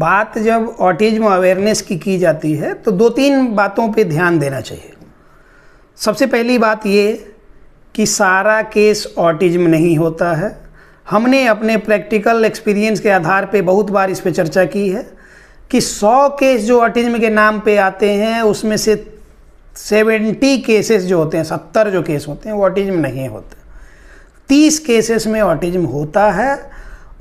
बात जब autism awareness की की जाती है तो दो तीन बातों पे ध्यान देना चाहिए सबसे पहली बात ये कि सारा केस ऑटिज्म नहीं होता है हमने अपने प्रैक्टिकल एक्सपीरियंस के आधार पे बहुत बार इस पे चर्चा की है कि 100 केस जो ऑटिज्म के नाम पे आते हैं उसमें से 70 केसेस जो होते हैं 70 जो केस होते हैं वो ऑटिज्म नहीं होते 30 केसेस में ऑटिज्म होता है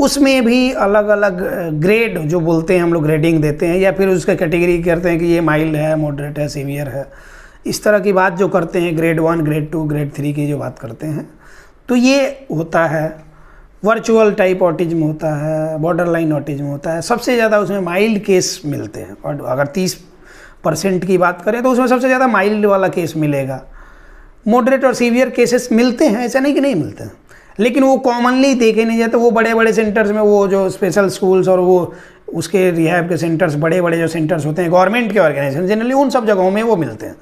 उसमें भी अलग अलग ग्रेड जो बोलते हैं हम लोग ग्रेडिंग देते हैं या फिर उसका कैटेगरी करते हैं कि ये माइल्ड है मॉडरेट है सीवियर है इस तरह की बात जो करते हैं grade one grade two grade three की जो बात करते हैं तो ये होता है वर्चुअल टाइप ऑटिज्म होता है बॉर्डर लाइन ऑटिज्म होता है सबसे ज़्यादा उसमें माइल्ड केस मिलते हैं और अगर तीस परसेंट की बात करें तो उसमें सबसे ज़्यादा माइल्ड वाला केस मिलेगा मॉडरेट और सीवियर केसेस मिलते हैं ऐसा नहीं कि नहीं मिलते हैं लेकिन वो कॉमनली देखे नहीं जाते वो बड़े बड़े सेंटर्स में वो जो स्पेशल स्कूल्स और वो उसके रिहाब के सेंटर्स बड़े बड़े जो सेंटर्स होते हैं गवर्नमेंट के ऑर्गेनाइजेशन जनरली उन सब जगहों में वो मिलते हैं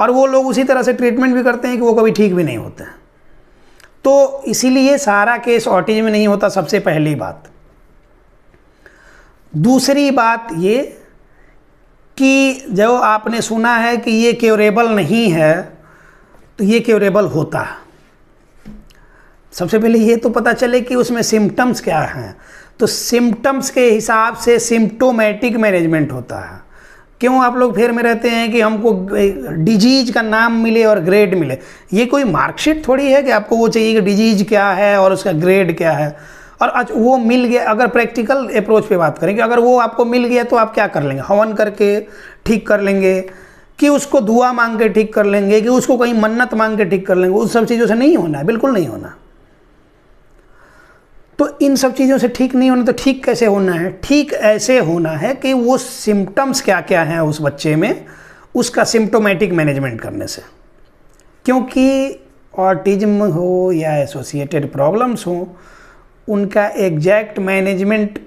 और वो लोग उसी तरह से ट्रीटमेंट भी करते हैं कि वो कभी ठीक भी नहीं होते हैं तो इसीलिए सारा केस ऑटिज्म नहीं होता सबसे पहली बात दूसरी बात ये कि जो आपने सुना है कि ये क्योरेबल नहीं है तो ये क्योरेबल होता है सबसे पहले ये तो पता चले कि उसमें सिम्टम्स क्या हैं तो सिम्टम्स के हिसाब से सिम्टोमेटिक मैनेजमेंट होता है क्यों आप लोग फेर में रहते हैं कि हमको डिजीज का नाम मिले और ग्रेड मिले ये कोई मार्कशीट थोड़ी है कि आपको वो चाहिए कि डिजीज क्या है और उसका ग्रेड क्या है और आज वो मिल गया अगर प्रैक्टिकल अप्रोच पे बात करें कि अगर वो आपको मिल गया तो आप क्या कर लेंगे हवन करके ठीक कर लेंगे कि उसको दुआ मांग के ठीक कर लेंगे कि उसको कहीं मन्नत मांग के ठीक कर लेंगे उस सब चीज़ों से नहीं होना है बिल्कुल नहीं होना तो इन सब चीज़ों से ठीक नहीं होना तो ठीक कैसे होना है ठीक ऐसे होना है कि वो सिम्टम्स क्या क्या हैं उस बच्चे में उसका सिम्टोमेटिक मैनेजमेंट करने से क्योंकि ऑटिज्म हो या एसोसिएटेड प्रॉब्लम्स हो उनका एग्जैक्ट मैनेजमेंट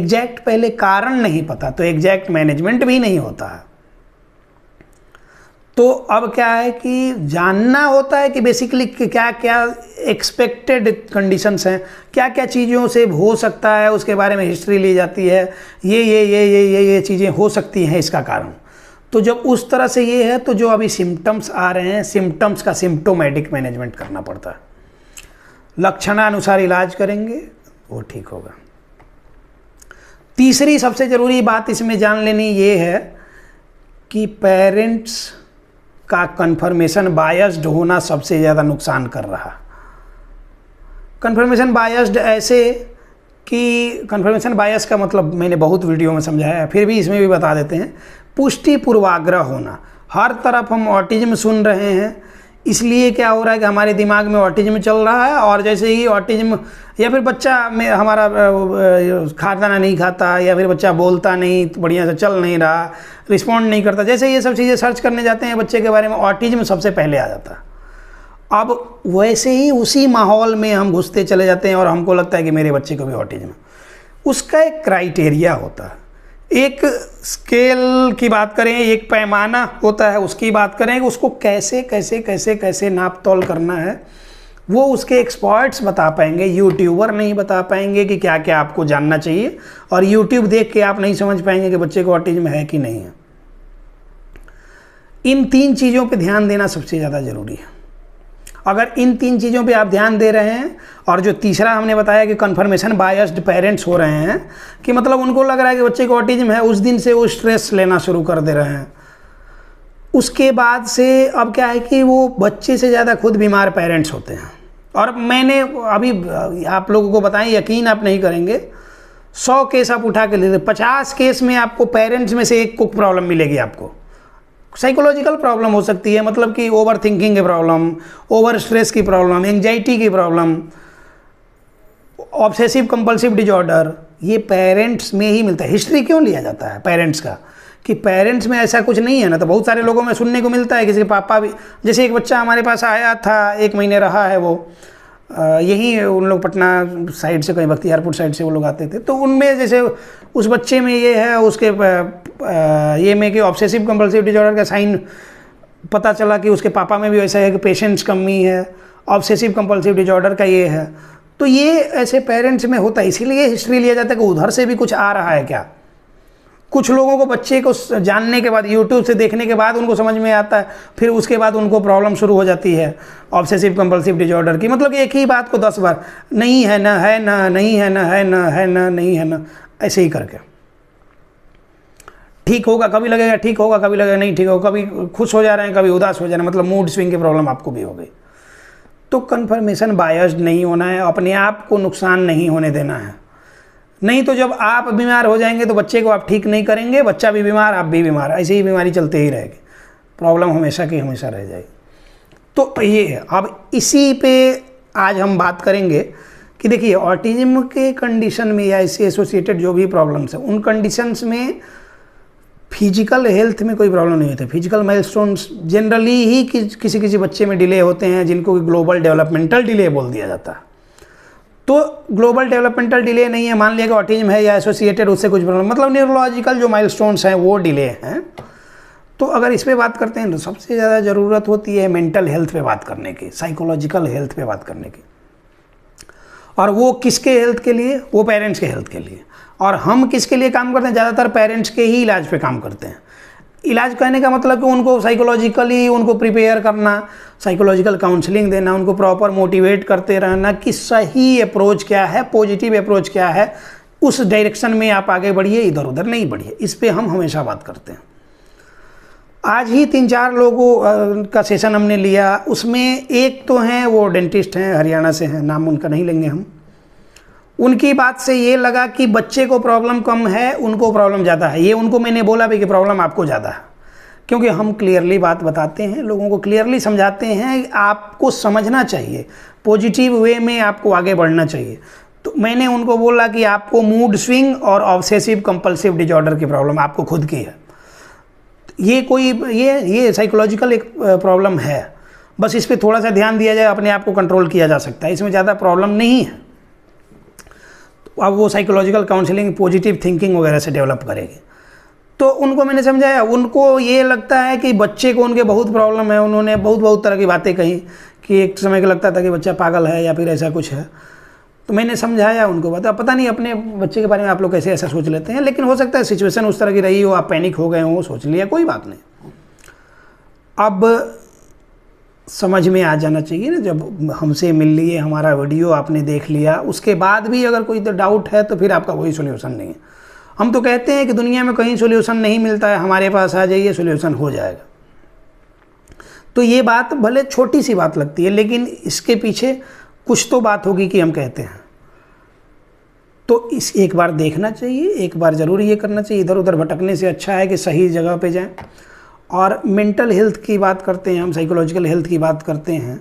एग्जैक्ट पहले कारण नहीं पता तो एग्जैक्ट मैनेजमेंट भी नहीं होता है तो अब क्या है कि जानना होता है कि बेसिकली क्या क्या एक्सपेक्टेड कंडीशंस हैं क्या क्या चीज़ों से हो सकता है उसके बारे में हिस्ट्री ली जाती है ये ये ये ये ये ये चीज़ें हो सकती हैं इसका कारण तो जब उस तरह से ये है तो जो अभी सिम्टम्स आ रहे हैं सिम्टम्स का सिम्टोमेटिक मैनेजमेंट करना पड़ता है लक्षणानुसार इलाज करेंगे वो ठीक होगा तीसरी सबसे ज़रूरी बात इसमें जान लेनी ये है कि पेरेंट्स का कन्फर्मेशन बायस्ड होना सबसे ज़्यादा नुकसान कर रहा कन्फर्मेशन बायस्ड ऐसे कि कन्फर्मेशन बायस का मतलब मैंने बहुत वीडियो में समझाया फिर भी इसमें भी बता देते हैं पुष्टि पूर्वाग्रह होना हर तरफ हम ऑटिज्म सुन रहे हैं इसलिए क्या हो रहा है कि हमारे दिमाग में ऑटिज्म चल रहा है और जैसे ही ऑटिज्म या फिर बच्चा में हमारा खाना नहीं खाता या फिर बच्चा बोलता नहीं तो बढ़िया से चल नहीं रहा रिस्पॉन्ड नहीं करता जैसे ये सब चीज़ें सर्च करने जाते हैं बच्चे के बारे में ऑटिज्म सबसे पहले आ जाता है अब वैसे ही उसी माहौल में हम घुसते चले जाते हैं और हमको लगता है कि मेरे बच्चे को भी ऑटिज्म उसका एक क्राइटेरिया होता है एक स्केल की बात करें एक पैमाना होता है उसकी बात करें कि उसको कैसे कैसे कैसे कैसे नाप तोल करना है वो उसके एक्सपर्ट्स बता पाएंगे यूट्यूबर नहीं बता पाएंगे कि क्या क्या आपको जानना चाहिए और यूट्यूब देख के आप नहीं समझ पाएंगे कि बच्चे को ऑटिज्म है कि नहीं है इन तीन चीज़ों पर ध्यान देना सबसे ज़्यादा ज़रूरी है अगर इन तीन चीज़ों पे आप ध्यान दे रहे हैं और जो तीसरा हमने बताया कि कन्फर्मेशन बायस्ड पेरेंट्स हो रहे हैं कि मतलब उनको लग रहा है कि बच्चे को ऑटिज्म है उस दिन से वो स्ट्रेस लेना शुरू कर दे रहे हैं उसके बाद से अब क्या है कि वो बच्चे से ज़्यादा खुद बीमार पेरेंट्स होते हैं और मैंने अभी आप लोगों को बताएं यकीन आप नहीं करेंगे सौ केस आप उठा के ले पचास केस में आपको पेरेंट्स में से एक को प्रॉब्लम मिलेगी आपको साइकोलॉजिकल प्रॉब्लम हो सकती है मतलब कि ओवर थिंकिंग की प्रॉब्लम ओवर स्ट्रेस की प्रॉब्लम एंजाइटी की प्रॉब्लम ऑब्सेसिव कंपल्सिव डिजॉर्डर ये पेरेंट्स में ही मिलता है हिस्ट्री क्यों लिया जाता है पेरेंट्स का कि पेरेंट्स में ऐसा कुछ नहीं है ना तो बहुत सारे लोगों में सुनने को मिलता है किसी के पापा भी जैसे एक बच्चा हमारे पास आया था एक महीने रहा है वो यही उन लोग पटना साइड से कहीं बख्तियारपुर साइड से वो लोग आते थे तो उनमें जैसे उस बच्चे में ये है उसके ये में कि ऑब्सेसिव कंपल्सिव डिजॉर्डर का साइन पता चला कि उसके पापा में भी ऐसा है कि पेशेंस कमी है ऑब्सेसिव कंपल्सिव डिजॉर्डर का ये है तो ये ऐसे पेरेंट्स में होता है इसीलिए हिस्ट्री लिया जाता है कि उधर से भी कुछ आ रहा है क्या कुछ लोगों को बच्चे को जानने के बाद यूट्यूब से देखने के बाद उनको समझ में आता है फिर उसके बाद उनको प्रॉब्लम शुरू हो जाती है ऑब्सेसिव कंपल्सिव डिजॉर्डर की मतलब एक ही बात को दस बार नहीं है ना है ना नहीं है ना है ना है ना नहीं है ना ऐसे ही करके ठीक होगा कभी लगेगा ठीक होगा कभी लगेगा नहीं ठीक होगा कभी खुश हो जा रहे हैं कभी उदास हो जा रहे हैं मतलब मूड स्विंग की प्रॉब्लम आपको भी हो गई तो कन्फर्मेशन बायस्ड नहीं होना है अपने आप को नुकसान नहीं होने देना है नहीं तो जब आप बीमार हो जाएंगे तो बच्चे को आप ठीक नहीं करेंगे बच्चा भी बीमार आप भी बीमार ऐसे ही बीमारी चलते ही रहेगी प्रॉब्लम हमेशा की हमेशा रह जाएगी तो ये है अब इसी पे आज हम बात करेंगे कि देखिए ऑटिज्म के कंडीशन में या इससे एसोसिएटेड जो भी प्रॉब्लम्स हैं उन कंडीशंस में फिजिकल हेल्थ में कोई प्रॉब्लम नहीं होती फिजिकल माइलस्टोन्स जनरली ही कि, किसी किसी बच्चे में डिले होते हैं जिनको ग्लोबल डेवलपमेंटल डिले बोल दिया जाता है तो ग्लोबल डेवलपमेंटल डिले नहीं है मान लिया कि ऑटिज्म है या एसोसिएटेड उससे कुछ प्रॉब्लम मतलब न्यूरोलॉजिकल जो माइलस्टोन्स हैं वो डिले हैं तो अगर इस पर बात करते हैं तो सबसे ज़्यादा ज़रूरत होती है मेंटल हेल्थ पे बात करने की साइकोलॉजिकल हेल्थ पे बात करने की और वो किसके हेल्थ के लिए वो पेरेंट्स के हेल्थ के लिए और हम किसके लिए काम करते हैं ज़्यादातर पेरेंट्स के ही इलाज पर काम करते हैं इलाज कहने का मतलब कि उनको साइकोलॉजिकली उनको प्रिपेयर करना साइकोलॉजिकल काउंसलिंग देना उनको प्रॉपर मोटिवेट करते रहना कि सही अप्रोच क्या है पॉजिटिव अप्रोच क्या है उस डायरेक्शन में आप आगे बढ़िए इधर उधर नहीं बढ़िए इस पर हम हमेशा बात करते हैं आज ही तीन चार लोगों का सेशन हमने लिया उसमें एक तो हैं वो डेंटिस्ट हैं हरियाणा से हैं नाम उनका नहीं लेंगे हम उनकी बात से ये लगा कि बच्चे को प्रॉब्लम कम है उनको प्रॉब्लम ज़्यादा है ये उनको मैंने बोला भी कि प्रॉब्लम आपको ज़्यादा है क्योंकि हम क्लियरली बात बताते हैं लोगों को क्लियरली समझाते हैं आपको समझना चाहिए पॉजिटिव वे में आपको आगे बढ़ना चाहिए तो मैंने उनको बोला कि आपको मूड स्विंग और ऑब्सेसिव कंपल्सिव डिजॉर्डर की प्रॉब्लम आपको खुद की है ये कोई ये ये साइकोलॉजिकल एक प्रॉब्लम है बस इस पर थोड़ा सा ध्यान दिया जाए अपने आप को कंट्रोल किया जा सकता है इसमें ज़्यादा प्रॉब्लम नहीं है अब वो साइकोलॉजिकल काउंसलिंग पॉजिटिव थिंकिंग वगैरह से डेवलप करेगी तो उनको मैंने समझाया उनको ये लगता है कि बच्चे को उनके बहुत प्रॉब्लम है उन्होंने बहुत बहुत तरह की बातें कही कि एक समय को लगता था कि बच्चा पागल है या फिर ऐसा कुछ है तो मैंने समझाया उनको बताया पता नहीं अपने बच्चे के बारे में आप लोग कैसे ऐसा सोच लेते हैं लेकिन हो सकता है सिचुएशन उस तरह की रही हो आप पैनिक हो गए हो सोच लिया कोई बात नहीं अब समझ में आ जाना चाहिए ना जब हमसे मिल लिए हमारा वीडियो आपने देख लिया उसके बाद भी अगर कोई तो डाउट है तो फिर आपका कोई सोल्यूशन नहीं है हम तो कहते हैं कि दुनिया में कहीं सोल्यूशन नहीं मिलता है हमारे पास आ जाइए सोल्यूशन हो जाएगा तो ये बात भले छोटी सी बात लगती है लेकिन इसके पीछे कुछ तो बात होगी कि हम कहते हैं तो इस एक बार देखना चाहिए एक बार ज़रूर ये करना चाहिए इधर उधर भटकने से अच्छा है कि सही जगह पे जाएं और मेंटल हेल्थ की बात करते हैं हम साइकोलॉजिकल हेल्थ की बात करते हैं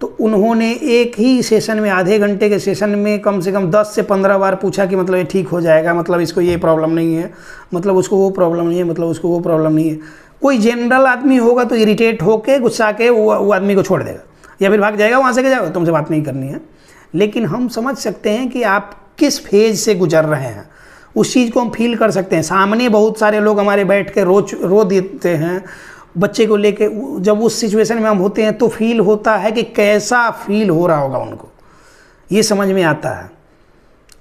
तो उन्होंने एक ही सेशन में आधे घंटे के सेशन में कम से कम 10 से 15 बार पूछा कि मतलब ये ठीक हो जाएगा मतलब इसको ये प्रॉब्लम नहीं है मतलब उसको वो प्रॉब्लम नहीं है मतलब उसको वो प्रॉब्लम नहीं है कोई जनरल आदमी होगा तो इरीटेट होकर गुस्सा के वो वो आदमी को छोड़ देगा या फिर भाग जाएगा वहाँ से जाएगा तुमसे बात नहीं करनी है लेकिन हम समझ सकते हैं कि आप किस फेज से गुजर रहे हैं उस चीज़ को हम फील कर सकते हैं सामने बहुत सारे लोग हमारे बैठ के रो रो देते हैं बच्चे को लेके जब उस सिचुएशन में हम होते हैं तो फील होता है कि कैसा फील हो रहा होगा उनको ये समझ में आता है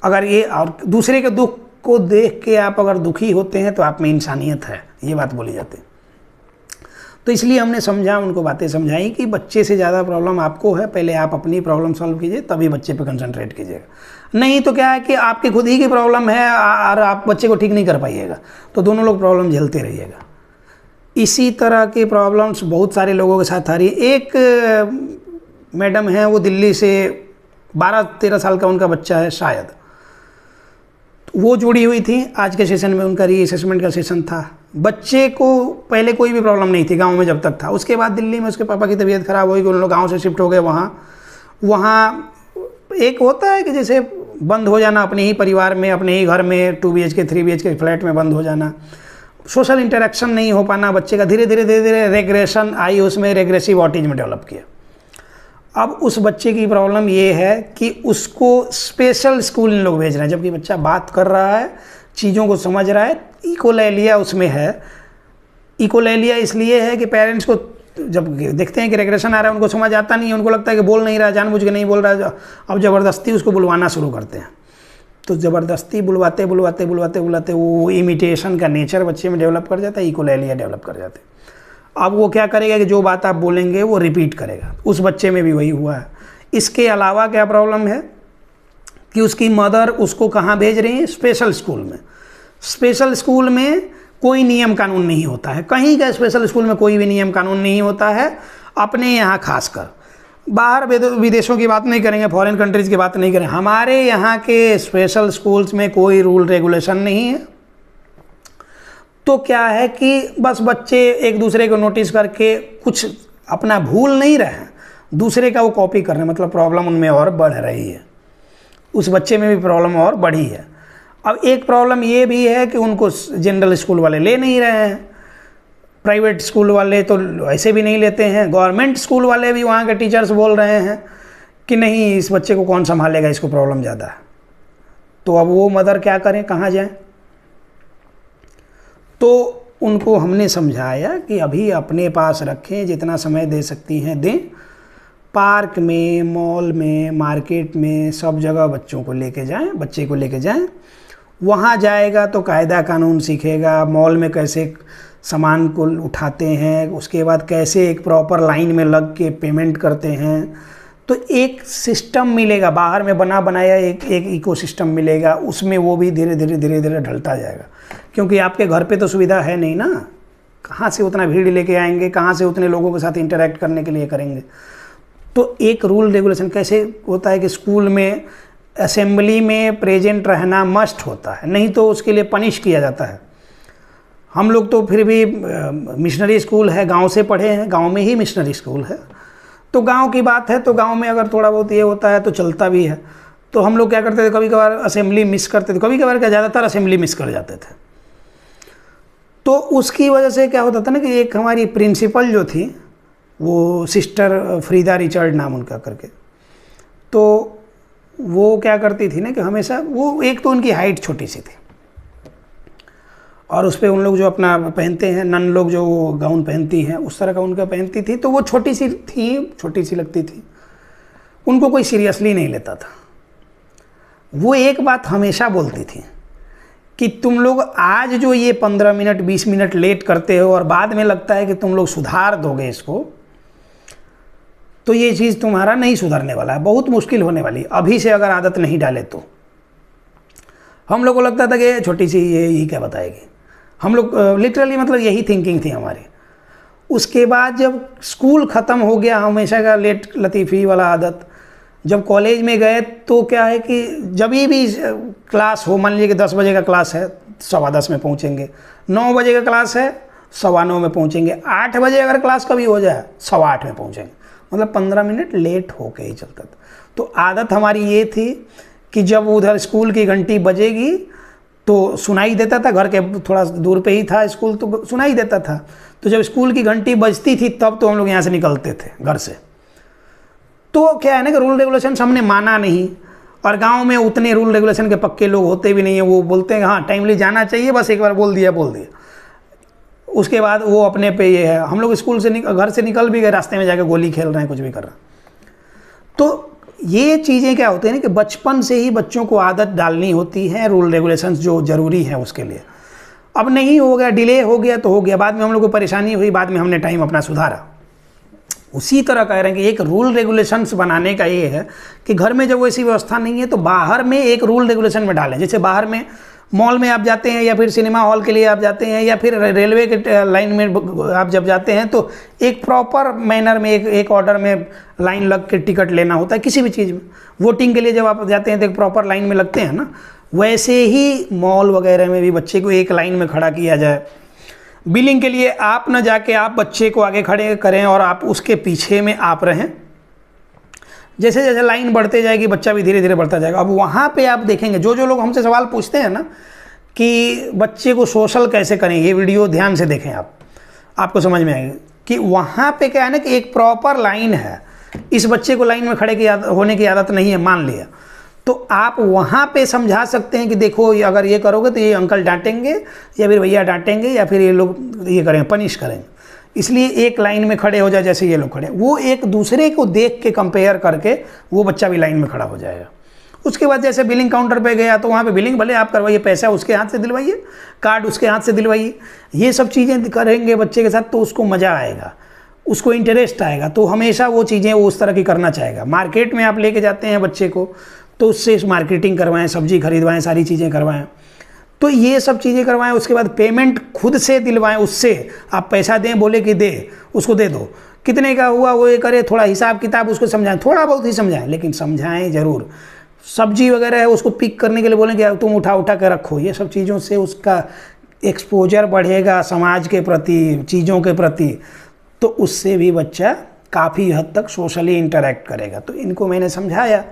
अगर ये और दूसरे के दुख को देख के आप अगर दुखी होते हैं तो आप में इंसानियत है ये बात बोली जाती है तो इसलिए हमने समझा उनको बातें समझाई कि बच्चे से ज़्यादा प्रॉब्लम आपको है पहले आप अपनी प्रॉब्लम सॉल्व कीजिए तभी बच्चे पे कंसंट्रेट कीजिएगा नहीं तो क्या है कि आपकी खुद ही की प्रॉब्लम है और आप बच्चे को ठीक नहीं कर पाइएगा तो दोनों लोग प्रॉब्लम झेलते रहिएगा इसी तरह की प्रॉब्लम्स बहुत सारे लोगों के साथ आ रही है एक मैडम है वो दिल्ली से बारह तेरह साल का उनका बच्चा है शायद वो जुड़ी हुई थी आज के सेशन में उनका रीअसेसमेंट का सेशन था बच्चे को पहले कोई भी प्रॉब्लम नहीं थी गांव में जब तक था उसके बाद दिल्ली में उसके पापा की तबीयत ख़राब हुई उन लोग गाँव से शिफ्ट हो गए वहाँ वहाँ एक होता है कि जैसे बंद हो जाना अपने ही परिवार में अपने ही घर में two B H K three B H K flat में बंद हो जाना सोशल इंटरेक्शन नहीं हो पाना बच्चे का धीरे धीरे धीरे धीरे रेग्रेशन आई उसमें रेग्रेसिव ऑटिज में डेवलप किया अब उस बच्चे की प्रॉब्लम ये है कि उसको स्पेशल स्कूल इन लोग भेज रहे हैं जबकि बच्चा बात कर रहा है चीज़ों को समझ रहा है इकोलेलिया उसमें है इकोलेलिया इसलिए है कि पेरेंट्स को जब देखते हैं कि रेग्रेशन आ रहा है उनको समझ आता नहीं है उनको लगता है कि बोल नहीं रहा जानबूझ के नहीं बोल रहा अब ज़बरदस्ती उसको बुलवाना शुरू करते हैं तो ज़बरदस्ती बुलवाते बुलवाते बुलवाते बुलवाते वो इमिटेशन का नेचर बच्चे में डेवलप कर जाता है इकोलेलिया डेवलप कर जाते हैं अब वो क्या करेगा कि जो बात आप बोलेंगे वो रिपीट करेगा उस बच्चे में भी वही हुआ है इसके अलावा क्या प्रॉब्लम है कि उसकी मदर उसको कहाँ भेज रही है स्पेशल स्कूल में स्पेशल स्कूल में कोई नियम कानून नहीं होता है कहीं का स्पेशल स्कूल में कोई भी नियम कानून नहीं होता है अपने यहाँ खासकर बाहर विदेशों की बात नहीं करेंगे फॉरेन कंट्रीज़ की बात नहीं करेंगे हमारे यहाँ के स्पेशल स्कूल्स में कोई रूल रेगुलेशन नहीं है तो क्या है कि बस बच्चे एक दूसरे को नोटिस करके कुछ अपना भूल नहीं रहे हैं दूसरे का वो कॉपी कर रहे हैं मतलब प्रॉब्लम उनमें और बढ़ रही है उस बच्चे में भी प्रॉब्लम और बढ़ी है अब एक प्रॉब्लम ये भी है कि उनको जनरल स्कूल वाले ले नहीं रहे हैं प्राइवेट स्कूल वाले तो ऐसे भी नहीं लेते हैं गवर्नमेंट स्कूल वाले भी वहाँ के टीचर्स बोल रहे हैं कि नहीं इस बच्चे को कौन संभालेगा इसको प्रॉब्लम ज़्यादा है तो अब वो मदर क्या करें कहाँ जाएँ तो उनको हमने समझाया कि अभी अपने पास रखें जितना समय दे सकती हैं दें पार्क में मॉल में मार्केट में सब जगह बच्चों को लेके जाएं बच्चे को लेके जाएं वहाँ जाएगा तो कायदा कानून सीखेगा मॉल में कैसे सामान को उठाते हैं उसके बाद कैसे एक प्रॉपर लाइन में लग के पेमेंट करते हैं तो एक सिस्टम मिलेगा बाहर में बना बनाया एक एक इकोसिस्टम मिलेगा उसमें वो भी धीरे धीरे धीरे धीरे ढलता जाएगा क्योंकि आपके घर पे तो सुविधा है नहीं ना कहाँ से उतना भीड़ लेके आएंगे कहाँ से उतने लोगों के साथ इंटरेक्ट करने के लिए करेंगे तो एक रूल रेगुलेशन कैसे होता है कि स्कूल में असेंबली में प्रेजेंट रहना मस्ट होता है नहीं तो उसके लिए पनिश किया जाता है हम लोग तो फिर भी मिशनरी स्कूल है गांव से पढ़े हैं गांव में ही मिशनरी स्कूल है तो गांव की बात है तो गांव में अगर थोड़ा बहुत ये होता है तो चलता भी है तो हम लोग क्या करते थे कभी कभार असेंबली मिस करते थे कभी कभार क्या ज़्यादातर असेंबली मिस कर जाते थे तो उसकी वजह से क्या होता था ना कि एक हमारी प्रिंसिपल जो थी वो सिस्टर फ्रीदा रिचर्ड नाम उनका करके तो वो क्या करती थी ना कि हमेशा वो एक तो उनकी हाइट छोटी सी थी और उस पर उन लोग जो अपना पहनते हैं नन लोग जो गाउन पहनती हैं उस तरह का उनका पहनती थी तो वो छोटी सी थी छोटी सी लगती थी उनको कोई सीरियसली नहीं लेता था वो एक बात हमेशा बोलती थी कि तुम लोग आज जो ये पंद्रह मिनट बीस मिनट लेट करते हो और बाद में लगता है कि तुम लोग सुधार दोगे इसको तो ये चीज़ तुम्हारा नहीं सुधरने वाला है बहुत मुश्किल होने वाली अभी से अगर आदत नहीं डाले तो हम लोग को लगता था कि छोटी सी ये ही क्या बताएगी हम लोग लिटरली मतलब यही थिंकिंग थी हमारी उसके बाद जब स्कूल ख़त्म हो गया हमेशा का लेट लतीफ़ी वाला आदत जब कॉलेज में गए तो क्या है कि जब भी क्लास हो मान लीजिए कि दस बजे का क्लास है सवा दस में पहुँचेंगे नौ बजे का क्लास है सवा नौ में पहुँचेंगे आठ बजे अगर क्लास कभी हो जाए सवा आठ में पहुँचेंगे मतलब पंद्रह मिनट लेट होके ही चलता था तो आदत हमारी ये थी कि जब उधर स्कूल की घंटी बजेगी तो सुनाई देता था घर के थोड़ा दूर पे ही था स्कूल तो सुनाई देता था तो जब स्कूल की घंटी बजती थी तब तो हम लोग यहाँ से निकलते थे घर से तो क्या है ना कि रूल रेगुलेशन हमने माना नहीं और गांव में उतने रूल रेगुलेशन के पक्के लोग होते भी नहीं हैं वो बोलते हैं हाँ टाइमली जाना चाहिए बस एक बार बोल दिया बोल दिया उसके बाद वो अपने पे ये है हम लोग स्कूल से घर से निकल भी गए रास्ते में जाकर गोली खेल रहे हैं कुछ भी कर रहे हैं तो ये चीज़ें क्या होती हैं ना कि बचपन से ही बच्चों को आदत डालनी होती है रूल रेगुलेशंस जो ज़रूरी हैं उसके लिए अब नहीं हो गया डिले हो गया तो हो गया बाद में हम लोग को परेशानी हुई बाद में हमने टाइम अपना सुधारा उसी तरह कह रहे हैं कि एक रूल रेगुलेशंस बनाने का ये है कि घर में जब ऐसी व्यवस्था नहीं है तो बाहर में एक रूल रेगुलेशन में डालें जैसे बाहर में मॉल में आप जाते हैं या फिर सिनेमा हॉल के लिए आप जाते हैं या फिर रेलवे के लाइन में आप जब जाते हैं तो एक प्रॉपर मैनर में एक एक ऑर्डर में लाइन लग के टिकट लेना होता है किसी भी चीज़ में वोटिंग के लिए जब आप जाते हैं तो एक प्रॉपर लाइन में लगते हैं ना वैसे ही मॉल वगैरह में भी बच्चे को एक लाइन में खड़ा किया जाए बिलिंग के लिए आप ना जाके आप बच्चे को आगे खड़े करें और आप उसके पीछे में आप रहें जैसे जैसे लाइन बढ़ते जाएगी बच्चा भी धीरे धीरे बढ़ता जाएगा अब वहाँ पे आप देखेंगे जो जो लोग हमसे सवाल पूछते हैं ना कि बच्चे को सोशल कैसे करें ये वीडियो ध्यान से देखें आप आपको समझ में आएगी कि वहाँ पे क्या है ना कि एक प्रॉपर लाइन है इस बच्चे को लाइन में खड़े की होने की आदत नहीं है मान लिया तो आप वहाँ पे समझा सकते हैं कि देखो अगर ये करोगे तो ये अंकल डांटेंगे या फिर भैया डांटेंगे या फिर ये लोग ये करेंगे पनिश करेंगे इसलिए एक लाइन में खड़े हो जाए जैसे ये लोग खड़े वो एक दूसरे को देख के कंपेयर करके वो बच्चा भी लाइन में खड़ा हो जाएगा उसके बाद जैसे बिलिंग काउंटर पे गया तो वहाँ पे बिलिंग भले आप करवाइए पैसा उसके हाथ से दिलवाइए कार्ड उसके हाथ से दिलवाइए ये सब चीज़ें करेंगे बच्चे के साथ तो उसको मज़ा आएगा उसको इंटरेस्ट आएगा तो हमेशा वो चीज़ें वो उस तरह की करना चाहेगा मार्केट में आप लेके जाते हैं बच्चे को तो उससे मार्केटिंग करवाएं सब्जी खरीदवाएं सारी चीज़ें करवाएं तो ये सब चीज़ें करवाएं उसके बाद पेमेंट खुद से दिलवाएं उससे आप पैसा दें बोले कि दे उसको दे दो कितने का हुआ वो ये करे थोड़ा हिसाब किताब उसको समझाएं थोड़ा बहुत ही समझाएं लेकिन समझाएं ज़रूर सब्जी वगैरह है उसको पिक करने के लिए बोलें कि तुम उठा उठा कर रखो ये सब चीज़ों से उसका एक्सपोजर बढ़ेगा समाज के प्रति चीज़ों के प्रति तो उससे भी बच्चा काफ़ी हद तक सोशली इंटरेक्ट करेगा तो इनको मैंने समझाया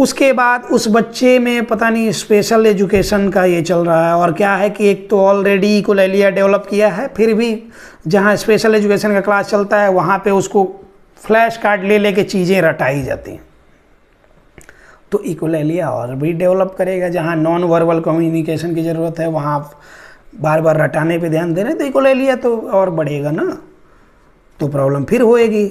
उसके बाद उस बच्चे में पता नहीं स्पेशल एजुकेशन का ये चल रहा है और क्या है कि एक तो ऑलरेडी को लिया डेवलप किया है फिर भी जहाँ स्पेशल एजुकेशन का क्लास चलता है वहाँ पे उसको फ्लैश कार्ड ले लेके चीज़ें रटाई जाती हैं तो इकोलेलिया और भी डेवलप करेगा जहाँ नॉन वर्बल कम्युनिकेशन की ज़रूरत है वहाँ आप बार बार रटाने पे ध्यान दे रहे तो इकोलेलिया तो और बढ़ेगा ना तो प्रॉब्लम फिर होएगी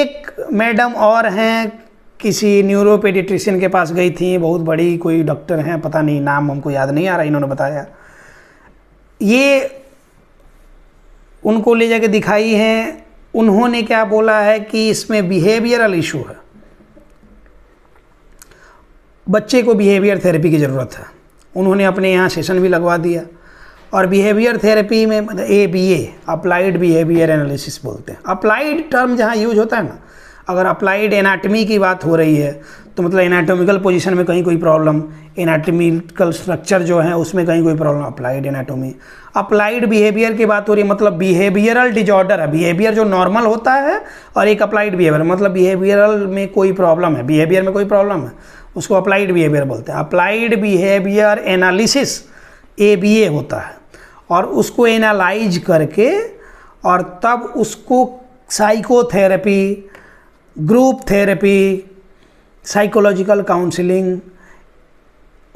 एक मैडम और हैं किसी न्यूरोपेडिट्रिशियन के पास गई थी बहुत बड़ी कोई डॉक्टर हैं पता नहीं नाम हमको याद नहीं आ रहा इन्होंने बताया ये उनको ले जाके दिखाई हैं उन्होंने क्या बोला है कि इसमें बिहेवियरल इशू है बच्चे को बिहेवियर थेरेपी की ज़रूरत है उन्होंने अपने यहाँ सेशन भी लगवा दिया और बिहेवियर थेरेपी में मतलब A B A applied behaviour analysis बोलते हैं अप्लाइड टर्म जहाँ यूज होता है ना अगर अप्लाइड एनाटमी की बात हो रही है तो मतलब एनाटोमिकल पोजीशन में कहीं कोई प्रॉब्लम एनाटोमिकल स्ट्रक्चर जो है उसमें कहीं कोई problem applied anatomy applied behaviour की बात हो रही है मतलब बिहेवियरल डिजॉर्डर है बिहेवियर जो नॉर्मल होता है और एक अप्लाइड बिहेवियर मतलब बिहेवियरल में कोई प्रॉब्लम है बिहेवियर में कोई प्रॉब्लम है उसको अप्लाइड बिहेवियर बोलते हैं अप्लाइड बिहेवियर एनालिसिस ए होता है और उसको एनालाइज करके और तब उसको psychotherapy group therapy psychological counselling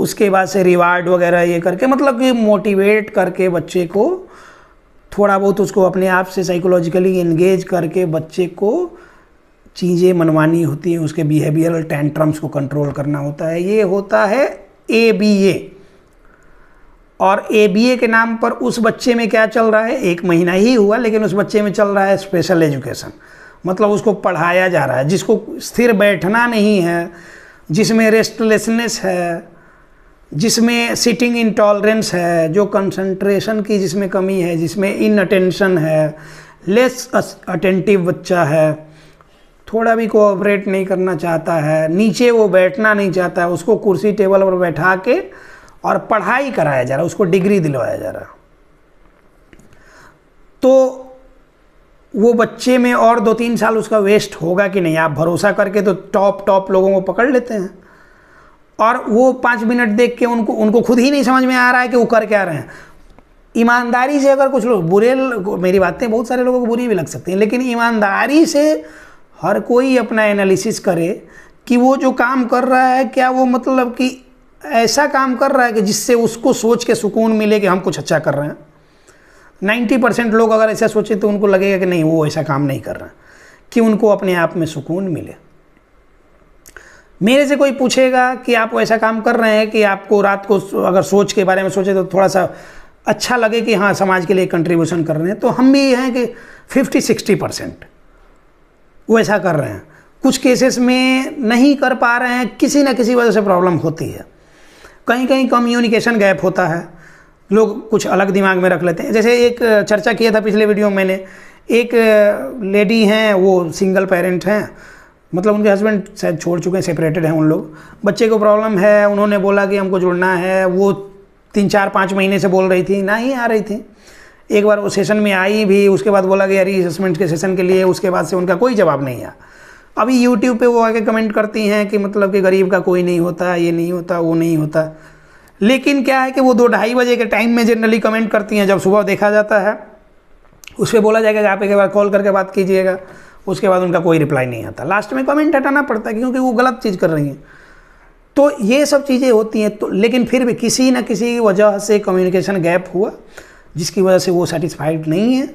उसके बाद से रिवार्ड वगैरह ये करके मतलब कि मोटिवेट करके बच्चे को थोड़ा बहुत उसको अपने आप से साइकोलॉजिकली इंगेज करके बच्चे को चीज़ें मनवानी होती हैं उसके बिहेवियरल टेंट्रम्स को कंट्रोल करना होता है ये होता है ए बी ए और ए बी ए के नाम पर उस बच्चे में क्या चल रहा है एक महीना ही हुआ लेकिन उस बच्चे में चल रहा है स्पेशल एजुकेशन मतलब उसको पढ़ाया जा रहा है जिसको स्थिर बैठना नहीं है जिसमें रेस्टलेसनेस है जिसमें सिटिंग इंटॉलरेंस है जो कंसंट्रेशन की जिसमें कमी है जिसमें इन अटेंशन है लेस अटेंटिव बच्चा है थोड़ा भी कोऑपरेट नहीं करना चाहता है नीचे वो बैठना नहीं चाहता है उसको कुर्सी टेबल पर बैठा के और पढ़ाई कराया जा रहा है उसको डिग्री दिलवाया जा रहा है तो वो बच्चे में और दो तीन साल उसका वेस्ट होगा कि नहीं आप भरोसा करके तो टॉप टॉप लोगों को पकड़ लेते हैं और वो पाँच मिनट देख के उनको उनको खुद ही नहीं समझ में आ रहा है कि वो कर क्या रहे हैं ईमानदारी से अगर कुछ लोग बुरे मेरी बातें बहुत सारे लोगों को बुरी भी लग सकती हैं लेकिन ईमानदारी से हर कोई अपना एनालिसिस करे कि वो जो काम कर रहा है क्या वो मतलब कि ऐसा काम कर रहा है कि जिससे उसको सोच के सुकून मिले कि हम कुछ अच्छा कर रहे हैं नाइन्टी परसेंट लोग अगर ऐसा सोचें तो उनको लगेगा कि नहीं वो ऐसा काम नहीं कर रहा कि उनको अपने आप में सुकून मिले मेरे से कोई पूछेगा कि आप ऐसा काम कर रहे हैं कि आपको रात को अगर सोच के बारे में सोचे तो थोड़ा सा अच्छा लगे कि हाँ समाज के लिए कंट्रीब्यूशन कर रहे हैं तो हम भी हैं कि फिफ्टी सिक्सटी परसेंट वो ऐसा कर रहे हैं कुछ केसेस में नहीं कर पा रहे हैं किसी ना किसी वजह से प्रॉब्लम होती है कहीं कहीं कम्युनिकेशन गैप होता है लोग कुछ अलग दिमाग में रख लेते हैं जैसे एक चर्चा किया था पिछले वीडियो में मैंने एक लेडी हैं वो सिंगल पेरेंट हैं मतलब उनके हस्बैंड शायद छोड़ चुके हैं सेपरेटेड हैं उन लोग बच्चे को प्रॉब्लम है उन्होंने बोला कि हमको जुड़ना है वो तीन चार पाँच महीने से बोल रही थी ना ही आ रही थी एक बार वो सेशन में आई भी उसके बाद बोला कि अरे असमेंट के सेशन के लिए उसके बाद से उनका कोई जवाब नहीं आया अभी यूट्यूब पे वो आगे कमेंट करती हैं कि मतलब कि गरीब का कोई नहीं होता ये नहीं होता वो नहीं होता लेकिन क्या है कि वो दो ढाई बजे के टाइम में जनरली कमेंट करती हैं जब सुबह देखा जाता है उस पर बोला जाएगा कि आप एक बार कॉल करके बात कीजिएगा उसके बाद उनका कोई रिप्लाई नहीं आता लास्ट में कमेंट हटाना पड़ता है क्योंकि वो गलत चीज़ कर रही हैं तो ये सब चीज़ें होती हैं तो लेकिन फिर भी किसी न किसी वजह से कम्युनिकेशन गैप हुआ जिसकी वजह से वो सेटिस्फाइड नहीं है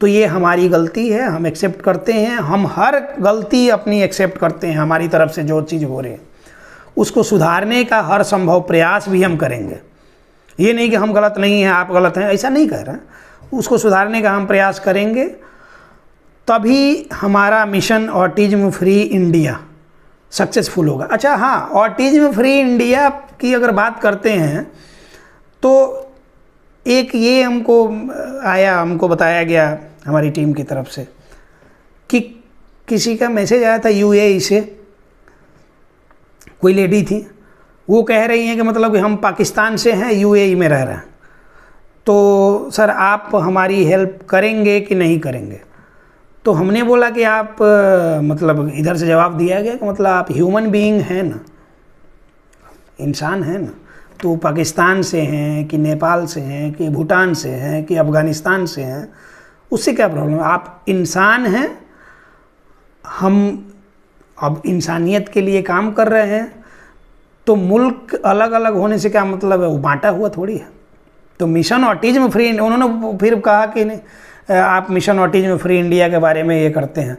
तो ये हमारी गलती है हम एक्सेप्ट करते हैं हम हर गलती अपनी एक्सेप्ट करते हैं हमारी तरफ से जो चीज़ हो रही है उसको सुधारने का हर संभव प्रयास भी हम करेंगे ये नहीं कि हम गलत नहीं हैं आप गलत हैं ऐसा नहीं कह रहे हैं उसको सुधारने का हम प्रयास करेंगे तभी हमारा mission autism free India successful होगा अच्छा हाँ ऑटिज्म फ्री इंडिया की अगर बात करते हैं तो एक ये हमको आया हमको बताया गया हमारी टीम की तरफ से कि किसी का मैसेज आया था यूएई से कोई लेडी थी वो कह रही हैं कि मतलब कि हम पाकिस्तान से हैं यूएई में रह रहे हैं तो सर आप हमारी हेल्प करेंगे कि नहीं करेंगे तो हमने बोला कि आप मतलब इधर से जवाब दिया गया कि मतलब आप ह्यूमन बीइंग हैं ना इंसान हैं ना तो पाकिस्तान से हैं कि नेपाल से हैं कि भूटान से हैं कि अफ़गानिस्तान से हैं उससे क्या प्रॉब्लम है आप इंसान हैं हम अब इंसानियत के लिए काम कर रहे हैं तो मुल्क अलग अलग होने से क्या मतलब है वो बांटा हुआ थोड़ी है तो मिशन ऑटिज्म फ्री उन्होंने फिर कहा कि नहीं आप मिशन ऑटिज्म फ्री इंडिया के बारे में ये करते हैं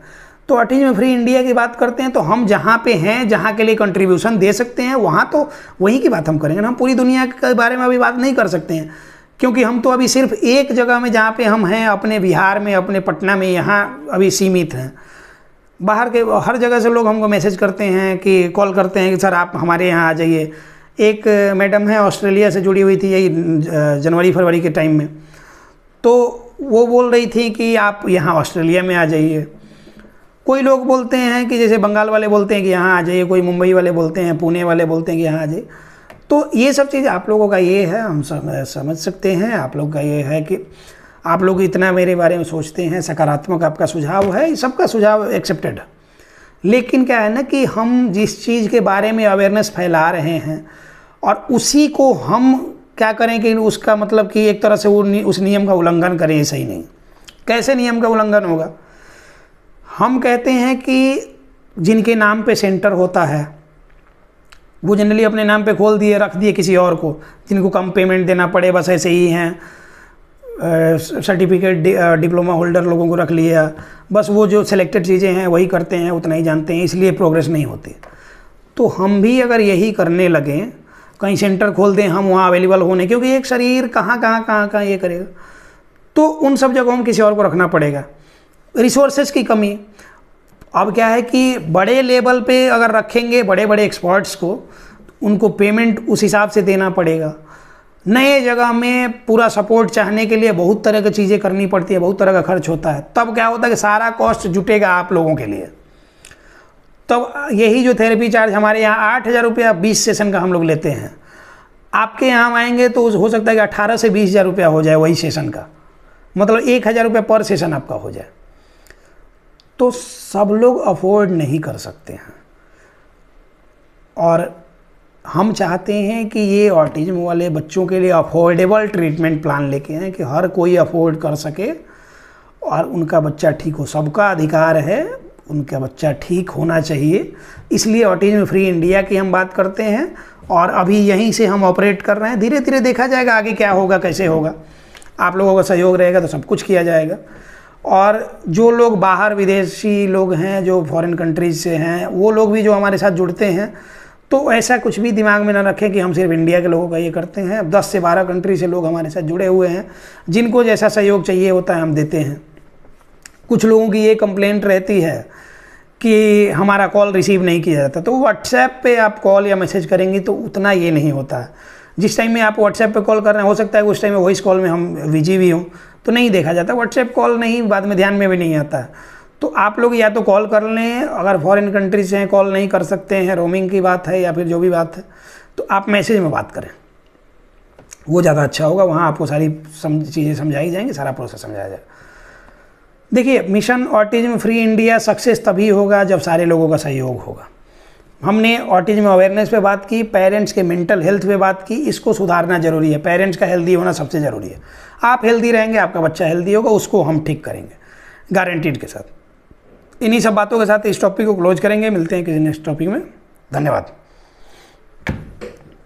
तो ऑटिज्म फ्री इंडिया की बात करते हैं तो हम जहाँ पे हैं जहाँ के लिए कंट्रीब्यूशन दे सकते हैं वहाँ तो वहीं की बात हम करेंगे ना हम पूरी दुनिया के बारे में अभी बात नहीं कर सकते हैं क्योंकि हम तो अभी सिर्फ एक जगह में जहाँ पे हम हैं अपने बिहार में अपने पटना में यहाँ अभी सीमित हैं बाहर के हर जगह से लोग हमको मैसेज करते हैं कि कॉल करते हैं कि सर आप हमारे यहाँ आ जाइए एक मैडम है ऑस्ट्रेलिया से जुड़ी हुई थी यही जनवरी फरवरी के टाइम में तो वो बोल रही थी कि आप यहाँ ऑस्ट्रेलिया में आ जाइए कोई लोग बोलते हैं कि जैसे बंगाल वाले बोलते हैं कि यहाँ आ जाइए कोई मुंबई वाले बोलते हैं पुणे वाले बोलते हैं कि यहाँ आ जाइए तो ये सब चीज़ आप लोगों का ये है हम समझ सकते हैं आप लोग का ये है कि आप लोग इतना मेरे बारे में सोचते हैं सकारात्मक आपका सुझाव है सबका सुझाव एक्सेप्टेड लेकिन क्या है ना कि हम जिस चीज़ के बारे में अवेयरनेस फैला रहे हैं और उसी को हम क्या करें कि उसका मतलब कि एक तरह से वो नि, उस नियम का उल्लंघन करें सही नहीं कैसे नियम का उल्लंघन होगा हम कहते हैं कि जिनके नाम पे सेंटर होता है वो जनरली अपने नाम पे खोल दिए रख दिए किसी और को जिनको कम पेमेंट देना पड़े बस ऐसे ही हैं सर्टिफिकेट डि, डिप्लोमा होल्डर लोगों को रख लिया बस वो जो सिलेक्टेड चीज़ें हैं वही करते हैं उतना ही जानते हैं इसलिए प्रोग्रेस नहीं होती तो हम भी अगर यही करने लगें कहीं सेंटर खोल दें हम वहाँ अवेलेबल होने क्योंकि एक शरीर कहाँ कहाँ कहाँ कहाँ ये करेगा तो उन सब जगहों में किसी और को रखना पड़ेगा रिसोर्सेज की कमी अब क्या है कि बड़े लेवल पे अगर रखेंगे बड़े बड़े एक्सपर्ट्स को उनको पेमेंट उस हिसाब से देना पड़ेगा नए जगह में पूरा सपोर्ट चाहने के लिए बहुत तरह की चीज़ें करनी पड़ती है बहुत तरह का खर्च होता है तब क्या होता है कि सारा कॉस्ट जुटेगा आप लोगों के लिए तब यही जो थेरेपी चार्ज हमारे यहाँ आठ हज़ार रुपया बीस सेशन का हम लोग लेते हैं आपके यहाँ आएंगे तो हो सकता है कि अठारह से बीस हज़ार रुपया हो जाए वही सेशन का मतलब एक हज़ार रुपया पर सेशन आपका हो जाए तो सब लोग अफोर्ड नहीं कर सकते हैं और हम चाहते हैं कि ये ऑटिज्म वाले बच्चों के लिए अफोर्डेबल ट्रीटमेंट प्लान लेके हैं कि हर कोई अफोर्ड कर सके और उनका बच्चा ठीक हो सबका अधिकार है उनका बच्चा ठीक होना चाहिए इसलिए ऑटिज्म फ्री इंडिया की हम बात करते हैं और अभी यहीं से हम ऑपरेट कर रहे हैं धीरे धीरे देखा जाएगा आगे क्या होगा कैसे होगा आप लोगों का सहयोग रहेगा तो सब कुछ किया जाएगा और जो लोग बाहर विदेशी लोग हैं जो फॉरेन कंट्रीज से हैं वो लोग भी जो हमारे साथ जुड़ते हैं तो ऐसा कुछ भी दिमाग में ना रखें कि हम सिर्फ इंडिया के लोगों का ये करते हैं अब 10 से 12 कंट्री से लोग हमारे साथ जुड़े हुए हैं जिनको जैसा सहयोग चाहिए होता है हम देते हैं कुछ लोगों की ये कंप्लेंट रहती है कि हमारा कॉल रिसीव नहीं किया जाता तो व्हाट्सएप पे आप कॉल या मैसेज करेंगी तो उतना ये नहीं होता है जिस टाइम में आप व्हाट्सएप पे कॉल कर रहे हैं हो सकता है उस टाइम में वॉइस कॉल में हम बिजी भी हों तो नहीं देखा जाता व्हाट्सएप कॉल नहीं बाद में ध्यान में भी नहीं आता है तो आप लोग या तो कॉल कर लें अगर फॉरेन कंट्री से हैं कॉल नहीं कर सकते हैं रोमिंग की बात है या फिर जो भी बात है तो आप मैसेज में बात करें वो ज़्यादा अच्छा होगा वहाँ आपको सारी समझ, चीज़ें समझाई जाएंगी सारा प्रोसेस समझाया जाएगा देखिए mission autism free India success तभी होगा जब सारे लोगों का सहयोग होगा हमने ऑटिज्म अवेयरनेस पे बात की पेरेंट्स के मेंटल हेल्थ पे बात की इसको सुधारना जरूरी है पेरेंट्स का हेल्दी होना सबसे ज़रूरी है आप हेल्दी रहेंगे आपका बच्चा हेल्दी होगा उसको हम ठीक करेंगे गारंटीड के साथ इन्हीं सब बातों के साथ इस टॉपिक को क्लोज करेंगे मिलते हैं किसी नेक्स्ट टॉपिक में धन्यवाद